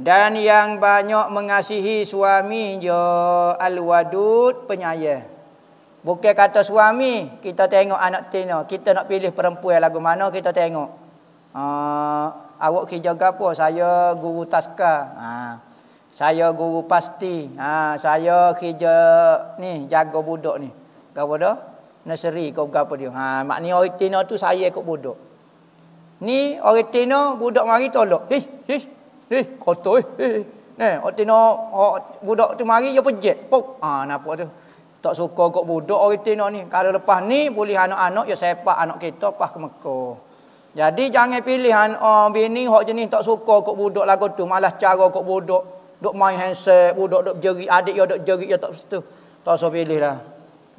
dan yang banyak mengasihi suami je al-wadud penyayang bukan kata suami kita tengok anak tina kita nak pilih perempuan lagu mana kita tengok uh, awak kerja apa saya guru taska ha saya guru pasti ha saya kerja ni jaga budak ni apa dah nursery kau apa dia ha maknanya orang tina tu saya ikut budak ni orang tina budak mari tolak hih hih eh kotor eh. Eh, orang eh. tengok budak tu mari dia pejet. Pop. Ah, napa tu? Tak suka kok budak orang tengok ni. Kalau lepas ni boleh anak-anak ya sepak anak kita pas ke Mekah. Jadi jangan pilih anak oh, bini hok jenis tak suka kok budak lagu tu malas cara kok budak duk main handset, budak duk jerit, adik ya duk jerit ya tak setu. Tak usah lah.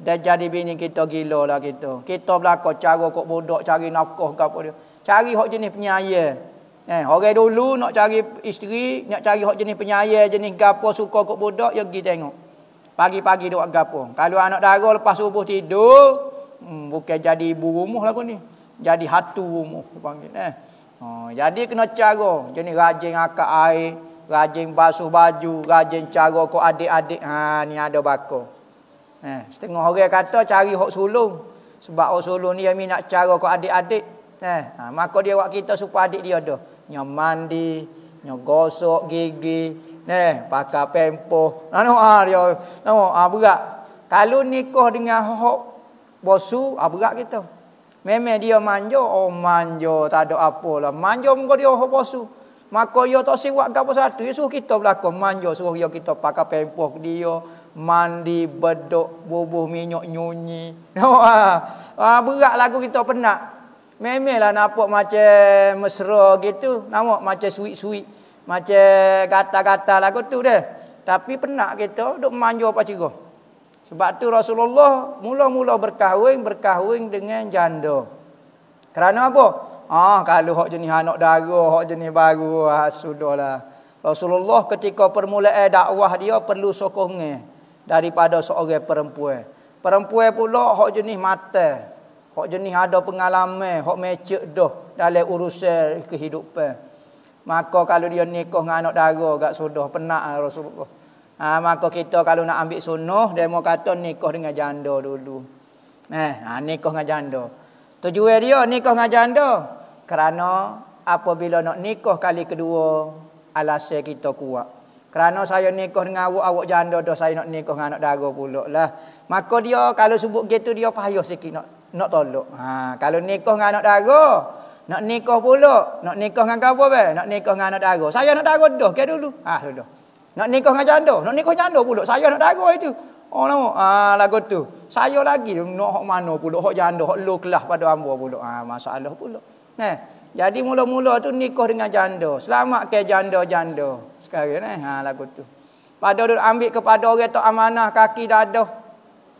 Dah jadi bini kita gila lah kita. Kita belaka cara kok budak cari nafkah ke apa dia. Cari hok jenis penyayang. Eh, orang dulu nak cari isteri, nak cari hak jenis penyayang, jenis gapo suka kok bodoh, ya pergi tengok. Pagi-pagi dok gapo. Kalau anak dara lepas subuh tidur, hmm, bukan jadi ibu rumah lah ni. Jadi hatu rumah panggil eh. Oh, jadi kena cara jenis rajin akak air, rajin basuh baju, rajin cara ko adik-adik. Ha ni ada bako. Eh, setengah orang kata cari hak sulung. Sebab hak sulung ni yang minat cara ko adik-adik. Eh, ha, maka dia buat kita supaya adik dia ada. Nya mandi, nya gosok gigi, eh, pakai pempoh. Nano ah ha, dia, nano ah ha, berat. Kalau nikah dengan hok bosu, ah berat kita. Memang dia manja, oh manja, tak ada lah, Manja muka dia hok bosu. Maka dia tak siwak ke apa satu. Dia suruh kita belakang. Manja suruh dia kita pakai pempoh dia. Mandi, bedok, bubuh minyak, nyunyi. Ah, berat lagu kita penat. Memanglah nampak macam mesra gitu. Nampak macam suik suik, Macam gata-gata lah tu dia. Tapi penat kita duduk manja Pak Cikgu. Sebab tu Rasulullah mula-mula berkahwin, berkahwin dengan janda. Kerana apa? Ah, kalau hak jenis anak darah, hak jenis baru, ah, sudahlah. Rasulullah ketika permulaan dakwah dia perlu sokongnya daripada seorang perempuan. Perempuan pula hak jenis mata. Hak jenis ada pengalaman, hak mecek dah dalam urusan kehidupan. Maka kalau dia nikah dengan anak dara gak sudah penak eh, Rasulullah. Ha, maka kita kalau nak ambil sunnah, dia mau kata nikah dengan janda dulu. Eh, ha, nikah dengan janda. Tujuan dia nikah dengan janda. Kerana apabila nak nikah kali kedua, alasan kita kuat. Kerana saya nikah dengan awak, awak janda dah saya nak nikah dengan anak dara pula lah. Maka dia kalau sebut gitu dia payah sikit nak nak tolok. Ha, kalau nikah dengan anak dara, nak nikah pula. Nak nikah dengan kau apa? Nak nikah dengan anak dara. Saya nak dara dah ke dulu. Ha, sudah. Nak nikah dengan janda. Nak nikah janda pula. Saya nak dara itu. Oh lama. Ha, lagu tu. Saya lagi nak hok mana pula. Hok janda. Hok lo kelah pada ambo pula. Ha, masalah pula. Eh. Jadi mula-mula tu nikah dengan janda. Selamat ke janda-janda. Sekarang eh. Ha, lagu tu. Pada ambil kepada orang tu amanah kaki dadah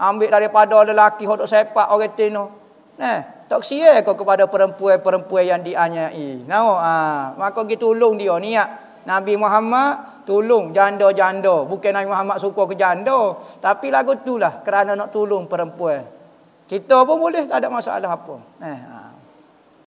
ambil daripada lelaki hodok sepak orang tino. Nah, tak sia eh kau kepada perempuan-perempuan yang dianyai. Nau ha, maka pergi tolong dia niat. Nabi Muhammad tolong janda-janda. Bukan Nabi Muhammad suka ke janda, tapi lagu tulah kerana nak tolong perempuan. Kita pun boleh, tak ada masalah apa. Nah, ha.